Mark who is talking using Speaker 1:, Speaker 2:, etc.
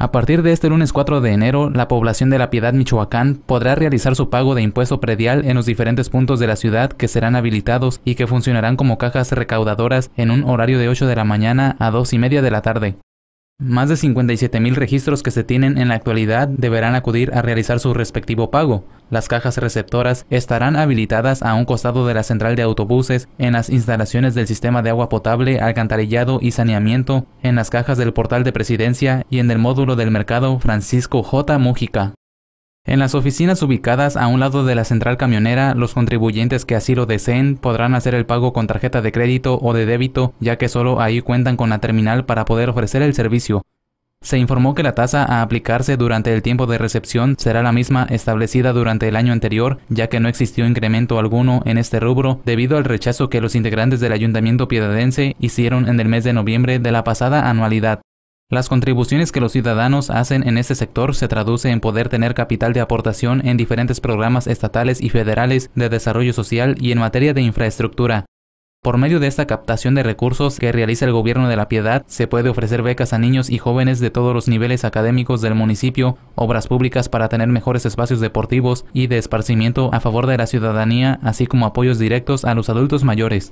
Speaker 1: A partir de este lunes 4 de enero, la población de La Piedad, Michoacán, podrá realizar su pago de impuesto predial en los diferentes puntos de la ciudad que serán habilitados y que funcionarán como cajas recaudadoras en un horario de 8 de la mañana a 2 y media de la tarde. Más de 57.000 mil registros que se tienen en la actualidad deberán acudir a realizar su respectivo pago. Las cajas receptoras estarán habilitadas a un costado de la central de autobuses, en las instalaciones del sistema de agua potable, alcantarillado y saneamiento, en las cajas del portal de presidencia y en el módulo del mercado Francisco J. Mújica. En las oficinas ubicadas a un lado de la central camionera, los contribuyentes que así lo deseen podrán hacer el pago con tarjeta de crédito o de débito, ya que solo ahí cuentan con la terminal para poder ofrecer el servicio. Se informó que la tasa a aplicarse durante el tiempo de recepción será la misma establecida durante el año anterior, ya que no existió incremento alguno en este rubro debido al rechazo que los integrantes del Ayuntamiento Piedadense hicieron en el mes de noviembre de la pasada anualidad. Las contribuciones que los ciudadanos hacen en este sector se traduce en poder tener capital de aportación en diferentes programas estatales y federales de desarrollo social y en materia de infraestructura, por medio de esta captación de recursos que realiza el gobierno de la Piedad, se puede ofrecer becas a niños y jóvenes de todos los niveles académicos del municipio, obras públicas para tener mejores espacios deportivos y de esparcimiento a favor de la ciudadanía, así como apoyos directos a los adultos mayores.